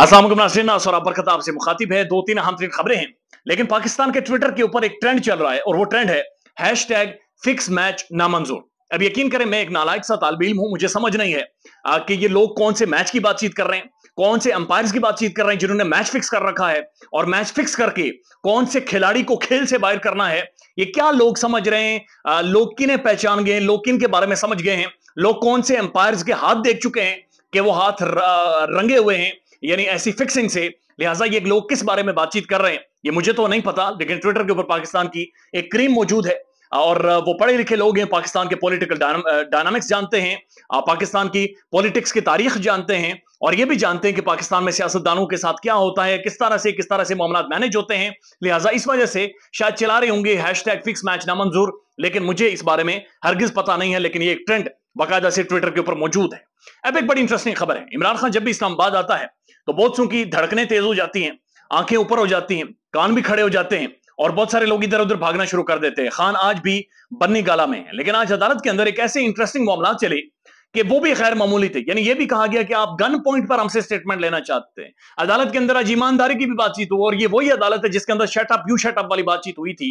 असलम बरकत आपसे मुखातिब है दो तीन अहम तरीन खबरें हैं लेकिन पाकिस्तान के ट्विटर के ऊपर एक ट्रेंड चल रहा है और वो ट्रेंड है हैश टैग फिक्स मैच नामंजूर अब यकीन करें मैं एक नालायक सा तालब इम हूं मुझे समझ नहीं है कि ये लोग कौन से मैच की बातचीत कर रहे हैं कौन से अंपायर्स की बातचीत कर रहे हैं जिन्होंने मैच फिक्स कर रखा है और मैच फिक्स करके कौन से खिलाड़ी को खेल से बाहर करना है ये क्या लोग समझ रहे हैं लोग किन पहचान गए लोग किन के बारे में समझ गए हैं लोग कौन से अंपायर्स के हाथ देख चुके हैं कि वो हाथ रंगे हुए हैं यानी ऐसी फिक्सिंग से लिहाजा ये लोग किस बारे में बातचीत कर रहे हैं ये मुझे तो नहीं पता लेकिन ट्विटर के ऊपर पाकिस्तान की एक क्रीम मौजूद है और वो पढ़े लिखे लोग हैं पाकिस्तान के पॉलिटिकल डायनामिक्स जानते हैं पाकिस्तान की पॉलिटिक्स की तारीख जानते हैं और ये भी जानते हैं कि पाकिस्तान में सियासतदानों के साथ क्या होता है किस तरह से किस तरह से मामला मैनेज होते हैं लिहाजा इस वजह से शायद चला रहे होंगे हैश फिक्स मैच नामंजूर लेकिन मुझे इस बारे में हरगिज पता नहीं है लेकिन ये एक ट्रेंड बाकायदा से ट्विटर के ऊपर मौजूद है अब एक बड़ी इंटरेस्टिंग खबर है इमरान खान जब भी इस्लामाबाद आता है तो बहुत की धड़कनें तेज हो जाती हैं आंखें ऊपर हो जाती हैं कान भी खड़े हो जाते हैं और बहुत सारे लोग इधर उधर भागना शुरू कर देते हैं खान आज भी बन्नी गाला में है लेकिन आज अदालत के अंदर एक ऐसे इंटरेस्टिंग मामला चले कि वो भी खैर मामूली थे यानी ये भी कहा गया कि आप गन पॉइंट पर हमसे स्टेटमेंट लेना चाहते हैं अदालत के अंदर आज ईमानदारी की भी बातचीत हुई और ये वही अदालत है जिसके अंदर शटअप यू शटअप वाली बातचीत हुई थी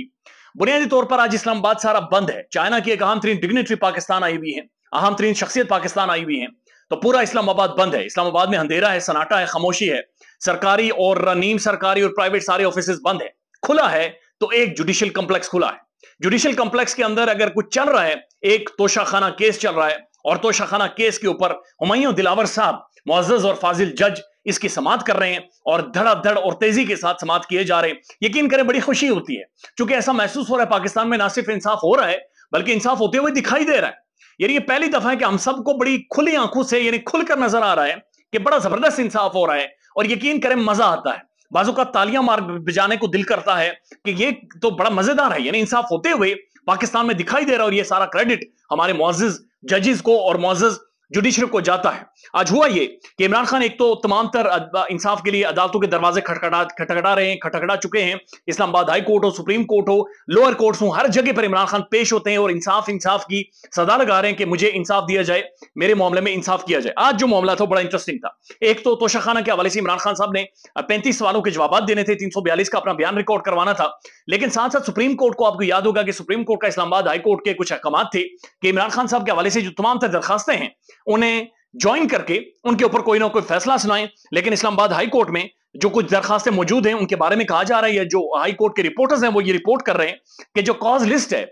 बुनियादी तौर पर आज इस्लामाबाद सारा बंद है चाइना की एक आम तरीन डिग्नेटरी पाकिस्तान आई हुई है अहम तरीन शख्सियत पाकिस्तान आई हुई है तो पूरा इस्लामाबाद बंद है इस्लामाबाद में अंधेरा है सनाटा है खामोशी है सरकारी और नीम सरकारी और प्राइवेट सारे ऑफिस बंद है खुला है तो एक जुडिशियल कंप्लेक्स खुला है जुडिशियल कंप्लेक्स के अंदर अगर कुछ चल रहा है एक तोशाखाना केस चल रहा है और तोशाखाना केस के ऊपर हमायों दिलावर साहब मोज और फाजिल जज इसकी समात कर रहे हैं और धड़ाधड़ और तेजी के साथ समात किए जा रहे हैं यकीन करें बड़ी खुशी होती है क्योंकि ऐसा महसूस हो रहा है पाकिस्तान में ना सिर्फ इंसाफ हो रहा है बल्कि इंसाफ होते हुए दिखाई दे रहा है यानी ये पहली दफा है कि हम सबको बड़ी खुली आंखों से यानी खुलकर नजर आ रहा है कि बड़ा जबरदस्त इंसाफ हो रहा है और यकीन करें मजा आता है बाजू का तालियां मार बजाने को दिल करता है कि ये तो बड़ा मजेदार है यानी इंसाफ होते हुए पाकिस्तान में दिखाई दे रहा है और ये सारा क्रेडिट हमारे मोजिज जजेस को और मोजिज जुडिशरी को जाता है आज हुआ ये कि इमरान खान एक तो तमाम तर इंसाफ के लिए अदालतों के दरवाजे खटखटा खटखटा रहे हैं खटखटा चुके हैं इस्लामाबाद हाई कोर्ट हो सुप्रीम कोर्ट हो लोअर कोर्ट्स हो हर जगह पर इमरान खान पेश होते हैं और इंसाफ इंसाफ की सदा लगा रहे हैं कि मुझे इंसाफ दिया जाए मेरे मामले में इंसाफ किया जाए आज जो मामला था बड़ा इंटरेस्टिंग था एक तो तोशाखाना के हवाले से इमरान खान साहब ने पैंतीस सवालों के जवाब देने थे तीन का अपना बयान रिकॉर्ड करवाना था लेकिन साथ साथ सुप्रीम कोर्ट को आपको याद होगा कि सुप्रीम कोर्ट का इस्लामाबाद हाई कोर्ट के कुछ अहकाम थे कि इमरान खान साहब के हवाले से जो तमाम तर दरखास्तें हैं उन्हें ज्वाइन करके उनके ऊपर कोई ना कोई फैसला सुनाएं लेकिन इस्लामाबाद हाई कोर्ट में जो कुछ दरखास्तें मौजूद हैं उनके बारे में कहा जा रहा है जो हाई कोर्ट के रिपोर्टर्स हैं वो ये रिपोर्ट कर रहे हैं कि जो कॉज लिस्ट है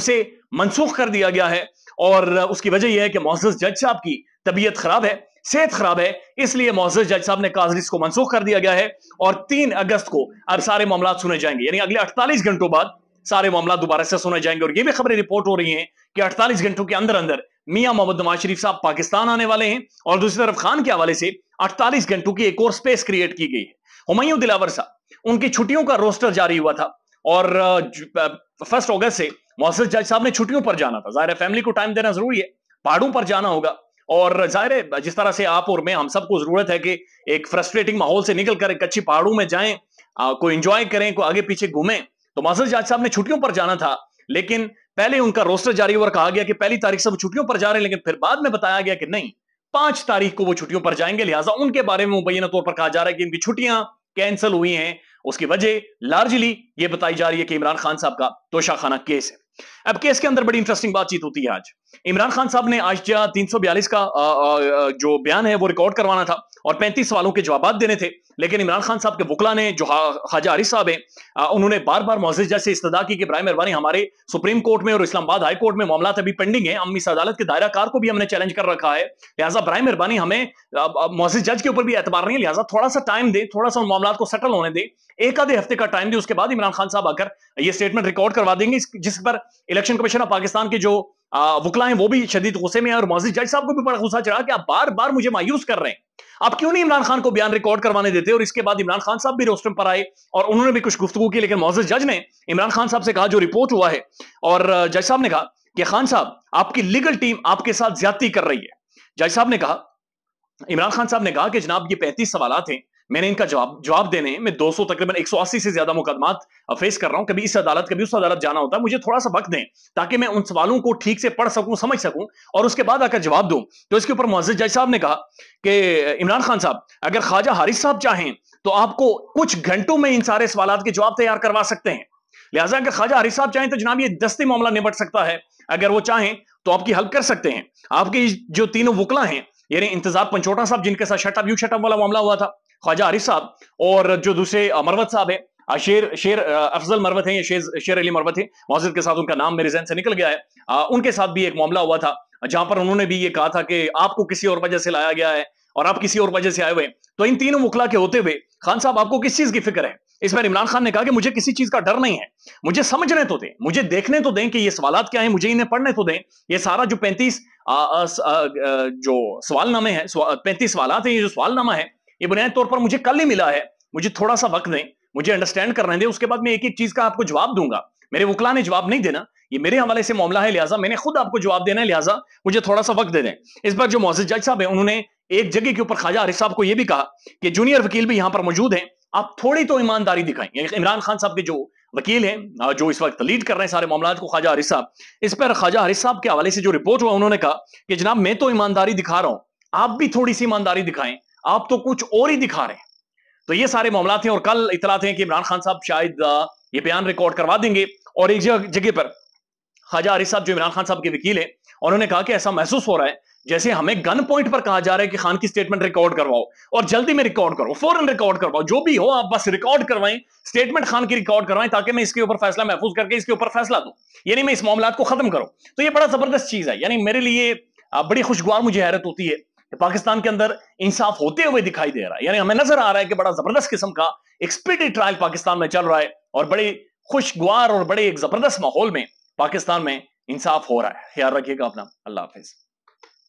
उसे मनसूख कर दिया गया है और उसकी वजह यह है कि मोहसिस जज साहब की तबीयत खराब है सेहत खराब है इसलिए मोहसिस जज साहब ने काज लिस्ट को मनसूख कर दिया गया है और तीन अगस्त को अब सारे मामला सुने जाएंगे यानी अगले अड़तालीस घंटों बाद सारे मामला दोबारा से सुने जाएंगे और ये भी खबरें रिपोर्ट हो रही हैं कि 48 घंटों के अंदर अंदर मियां मोहम्मद नवाज शरीफ साहब पाकिस्तान आने वाले हैं और दूसरी तरफ खान के हवाले से 48 घंटों की एक और स्पेस क्रिएट की गई है हुमायूं दिलावर साहब उनकी छुट्टियों का रोस्टर जारी हुआ था और फर्स्ट अगस्त से मौसर जज साहब ने छुट्टियों पर जाना था जाहिर फैमिली को टाइम देना जरूरी है पहाड़ों पर जाना होगा और जाहिर है जिस तरह से आप और मैं हम सबको जरूरत है कि एक फ्रस्ट्रेटिंग माहौल से निकल कर एक अच्छी पहाड़ों में जाएं कोई एंजॉय करें कोई आगे पीछे घूमें तो मौसर जज साहब ने छुट्टियों पर जाना था लेकिन पहले उनका रोस्टर जारी हुआ कहा गया कि पहली तारीख से वो छुट्टियों पर जा रहे हैं लेकिन फिर बाद में बताया गया कि नहीं पांच तारीख को वो छुट्टियों पर जाएंगे लिहाजा उनके बारे में मुबैन तौर पर कहा जा रहा है कि इनकी छुट्टियां कैंसिल हुई हैं उसकी वजह लार्जली ये बताई जा रही है कि इमरान खान साहब का तोशाखाना केस है अब केस के अंदर बड़ी इंटरेस्टिंग बातचीत होती है आज इमरान खान साहब ने आज तीन सौ बयालीस का आ, आ, जो बयान है वो रिकॉर्ड करवाना था और पैंतीस सवालों के जवाब देने थे लेकिन इमरान खान साहब के वकला ने जो हाजा आरिफ साहब हैं उन्होंने बार बार मोजिज जैसे इस्तदा की कि बरए मेहरबानी हमारे सुप्रीम कोर्ट में और इस्लामाबाद हाई कोर्ट में मामला अभी पेंडिंग है हम इस अदालत के दायरा कार को भी हमने चैलेंज कर रखा है लिहाजा ब्राय मेहरबानी हमें मोजिज जज के ऊपर भी एतबार नहीं है लिहाजा थोड़ा सा टाइम दे थोड़ा सा उन मामला को सेटल होने दे एक आधे हफ्ते का टाइम दे उसके बाद इमरान खान साहब आकर यह स्टेटमेंट रिकॉर्ड करवा देंगे जिस पर इलेक्शन कमीशन ऑफ पाकिस्तान के जो वकला हैं वो भी शदीद गुस्से में है और मोजी जज साहब को भी बड़ा गुस्सा चढ़ा कि आप बार बार मुझे मायूस कर रहे हैं आप क्यों नहीं इमरान खान को बयान रिकॉर्ड करवाने देते और इसके बाद इमरान खान साहब भी रोस्टम पर आए और उन्होंने भी कुछ गुफ्तु की लेकिन मोजिद जज ने इमरान खान साहब से कहा जो रिपोर्ट हुआ है और जज साहब ने कहा कि खान साहब आपकी लीगल टीम आपके साथ ज्यादा कर रही है जज साहब ने कहा इमरान खान साहब ने कहा कि जनाब ये पैंतीस सवाल हैं मैंने इनका जवाब जवाब देने में 200 तकरीबन 180 से ज्यादा मुकदमा फेस कर रहा हूं कभी इस अदालत कभी उस अदालत जाना होता है मुझे थोड़ा सा वक्त दें ताकि मैं उन सवालों को ठीक से पढ़ सकूं समझ सकूं और उसके बाद आकर जवाब दूं तो इसके ऊपर मुआज जज साहब ने कहा कि इमरान खान साहब अगर ख्वाजा हारिस साहब चाहें तो आपको कुछ घंटों में इन सारे सवाल के जवाब तैयार करवा सकते हैं लिहाजा अगर ख्वाजा हारिस साहब चाहें तो जनाब ये दस्ती मामला निपट सकता है अगर वो चाहें तो आपकी हेल्प कर सकते हैं आपके जो तीनों वकला हैं यानी इंतजार पंचोटा साहब जिनके साथ शटअप यू शटअप वाला मामला हुआ था ख्वाजा आरिफ साहब और जो दूसरे मरवत साहब है शेर शेर अफजल मरवत है शेर शेर अली मरवत है मोजिद के साथ उनका नाम मेरे जहन से निकल गया है आ, उनके साथ भी एक मामला हुआ था जहां पर उन्होंने भी ये कहा था कि आपको किसी और वजह से लाया गया है और आप किसी और वजह से आए हुए हैं तो इन तीनों मुखला के होते हुए खान साहब आपको किस चीज की फिक्र है इस बार इमरान खान ने कहा कि मुझे किसी चीज का डर नहीं है मुझे समझने तो दें मुझे देखने तो दें कि ये सवाल क्या है मुझे इन्हें पढ़ने तो दें ये सारा जो पैंतीस जो सवालनामे हैं पैंतीस सवाल है ये जो सवालनामा है ये बुनियादी तौर पर मुझे कल ही मिला है मुझे थोड़ा सा वक्त दें मुझे अंडरस्टैंड कर रहे उसके बाद मैं एक एक चीज का आपको जवाब दूंगा मेरे वकला ने जवाब नहीं देना ये मेरे हवाले से मामला है लिहाजा मैंने खुद आपको जवाब देना है लिहाजा मुझे थोड़ा सा वक्त दे दें इस बार जो मोजिद जज साहब है उन्होंने एक जगह के ऊपर ख्वाजा आरिफ साहब को यह भी कहा कि जूनियर वकील भी यहां पर मौजूद हैं आप थोड़ी तो ईमानदारी दिखाएं इमरान खान साहब के जो वकील हैं जो इस वक्त लीड कर रहे हैं सारे मामला को ख्वाजा हरिश साहब इस पर ख्वाजा हरिश साहब के हवाले से जो रिपोर्ट हुआ उन्होंने कहा कि जनाब मैं तो ईमानदारी दिखा रहा हूं आप भी थोड़ी सी ईमानदारी दिखाएं आप तो कुछ और ही दिखा रहे हैं तो ये सारे मामला थे और कल इतला थे कि इमरान खान साहब शायद ये बयान रिकॉर्ड करवा देंगे और एक जगह पर खाजा आरिफ साहब जो इमरान खान साहब के वकील हैं उन्होंने कहा कि ऐसा महसूस हो रहा है जैसे हमें गन पॉइंट पर कहा जा रहा है कि खान की स्टेटमेंट रिकॉर्ड करवाओ और जल्दी में रिकॉर्ड करो फौरन रिकॉर्ड करवाओ जो भी हो आप बस रिकॉर्ड करवाएं स्टेटमेंट खान की रिकॉर्ड करवाएं ताकि मैं इसके ऊपर फैसला महफूज करके इसके ऊपर फैसला दूं यानी मैं इस मामला को खत्म करो तो ये बड़ा जबरदस्त चीज है यानी मेरे लिए बड़ी खुशगवार मुझे हैरत होती है कि पाकिस्तान के अंदर इंसाफ होते हुए दिखाई दे रहा है यानी हमें नजर आ रहा है कि बड़ा जबरदस्त किस्म का एक स्पीडी ट्रायल पाकिस्तान में चल रहा है और बड़े खुशगवार और बड़े एक जबरदस्त माहौल में पाकिस्तान में इंसाफ हो रहा है ख्याल रखिएगा अपना अल्लाह हाफिज़